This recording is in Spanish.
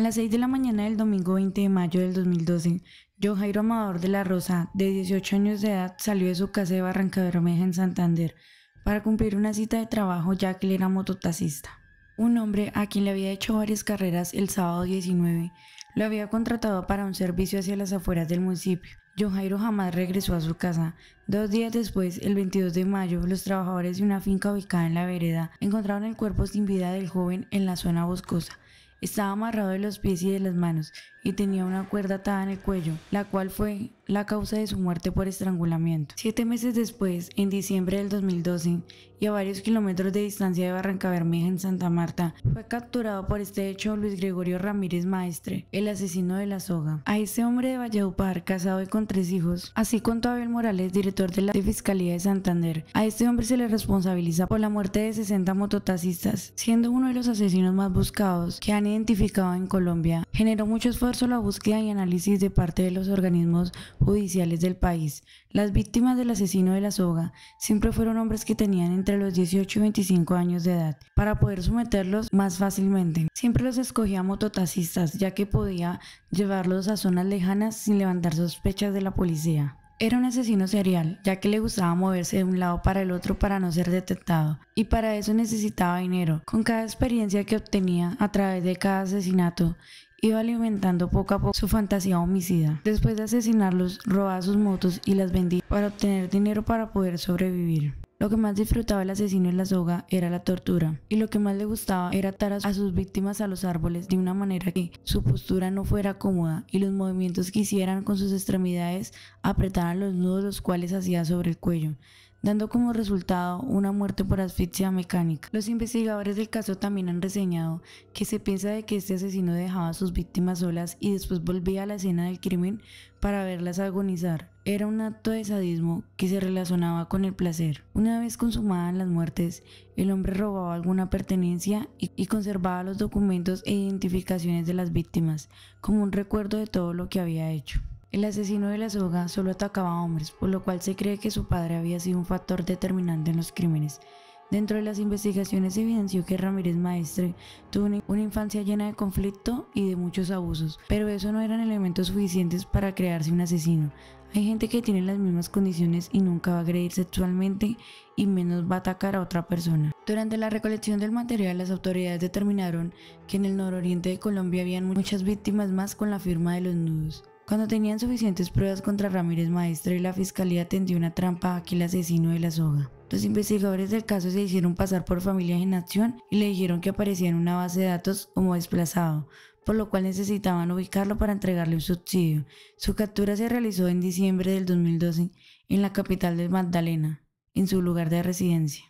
A las 6 de la mañana del domingo 20 de mayo del 2012, John Jairo Amador de la Rosa, de 18 años de edad, salió de su casa de Barranca en Santander para cumplir una cita de trabajo ya que él era mototaxista. Un hombre a quien le había hecho varias carreras el sábado 19 lo había contratado para un servicio hacia las afueras del municipio. John Jairo jamás regresó a su casa. Dos días después, el 22 de mayo, los trabajadores de una finca ubicada en la vereda encontraron el cuerpo sin vida del joven en la zona boscosa estaba amarrado de los pies y de las manos y tenía una cuerda atada en el cuello, la cual fue la causa de su muerte por estrangulamiento. Siete meses después, en diciembre del 2012, y a varios kilómetros de distancia de Barranca Bermeja en Santa Marta, fue capturado por este hecho Luis Gregorio Ramírez Maestre, el asesino de la soga. A este hombre de Valladupar, casado y con tres hijos, así contó Abel Morales, director de la Fiscalía de Santander, a este hombre se le responsabiliza por la muerte de 60 mototaxistas, siendo uno de los asesinos más buscados que han identificado en Colombia Generó mucho esfuerzo la búsqueda y análisis de parte de los organismos judiciales del país. Las víctimas del asesino de la soga siempre fueron hombres que tenían entre los 18 y 25 años de edad, para poder someterlos más fácilmente. Siempre los escogía mototaxistas, ya que podía llevarlos a zonas lejanas sin levantar sospechas de la policía. Era un asesino serial, ya que le gustaba moverse de un lado para el otro para no ser detectado, y para eso necesitaba dinero. Con cada experiencia que obtenía a través de cada asesinato, iba alimentando poco a poco su fantasía homicida. Después de asesinarlos, robaba sus motos y las vendía para obtener dinero para poder sobrevivir. Lo que más disfrutaba el asesino en la soga era la tortura, y lo que más le gustaba era atar a sus víctimas a los árboles de una manera que su postura no fuera cómoda y los movimientos que hicieran con sus extremidades apretaran los nudos los cuales hacía sobre el cuello, dando como resultado una muerte por asfixia mecánica. Los investigadores del caso también han reseñado que se piensa de que este asesino dejaba a sus víctimas solas y después volvía a la escena del crimen para verlas agonizar. Era un acto de sadismo que se relacionaba con el placer. Una vez consumadas las muertes, el hombre robaba alguna pertenencia y, y conservaba los documentos e identificaciones de las víctimas, como un recuerdo de todo lo que había hecho. El asesino de la soga solo atacaba a hombres, por lo cual se cree que su padre había sido un factor determinante en los crímenes. Dentro de las investigaciones se evidenció que Ramírez Maestre tuvo una infancia llena de conflicto y de muchos abusos, pero eso no eran elementos suficientes para crearse un asesino. Hay gente que tiene las mismas condiciones y nunca va a agredir sexualmente y menos va a atacar a otra persona. Durante la recolección del material, las autoridades determinaron que en el nororiente de Colombia habían muchas víctimas más con la firma de los nudos. Cuando tenían suficientes pruebas contra Ramírez Maestre, la fiscalía tendió una trampa a aquel asesino de la soga. Los investigadores del caso se hicieron pasar por familias en acción y le dijeron que aparecía en una base de datos como desplazado, por lo cual necesitaban ubicarlo para entregarle un subsidio. Su captura se realizó en diciembre del 2012 en la capital de Magdalena, en su lugar de residencia.